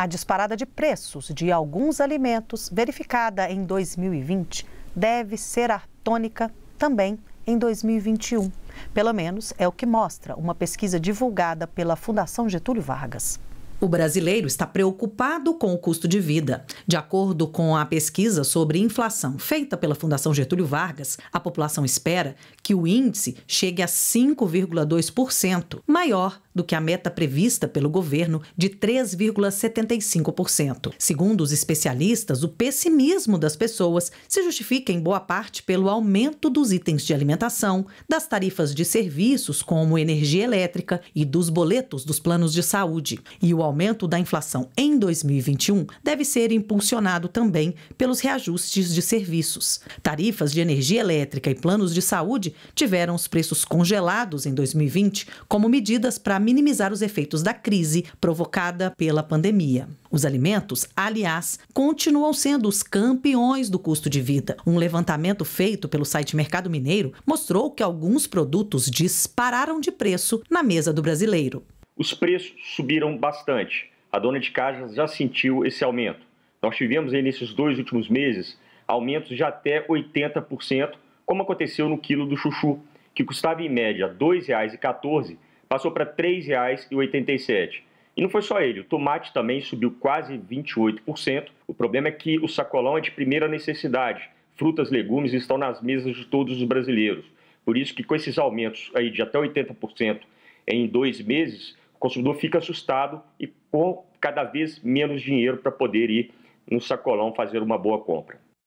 A disparada de preços de alguns alimentos, verificada em 2020, deve ser a tônica também em 2021. Pelo menos é o que mostra uma pesquisa divulgada pela Fundação Getúlio Vargas. O brasileiro está preocupado com o custo de vida. De acordo com a pesquisa sobre inflação feita pela Fundação Getúlio Vargas, a população espera que o índice chegue a 5,2%, maior do que a meta prevista pelo governo de 3,75%. Segundo os especialistas, o pessimismo das pessoas se justifica em boa parte pelo aumento dos itens de alimentação, das tarifas de serviços como energia elétrica e dos boletos dos planos de saúde. E o aumento da inflação em 2021 deve ser impulsionado também pelos reajustes de serviços. Tarifas de energia elétrica e planos de saúde tiveram os preços congelados em 2020 como medidas para minimizar os efeitos da crise provocada pela pandemia. Os alimentos, aliás, continuam sendo os campeões do custo de vida. Um levantamento feito pelo site Mercado Mineiro mostrou que alguns produtos dispararam de preço na mesa do brasileiro. Os preços subiram bastante. A dona de casa já sentiu esse aumento. Nós tivemos aí nesses dois últimos meses aumentos de até 80%, como aconteceu no quilo do chuchu, que custava em média R$ 2,14, passou para R$ 3,87. E não foi só ele, o tomate também subiu quase 28%. O problema é que o sacolão é de primeira necessidade. Frutas, legumes estão nas mesas de todos os brasileiros. Por isso que com esses aumentos aí de até 80% em dois meses, o consumidor fica assustado e com cada vez menos dinheiro para poder ir no sacolão fazer uma boa compra.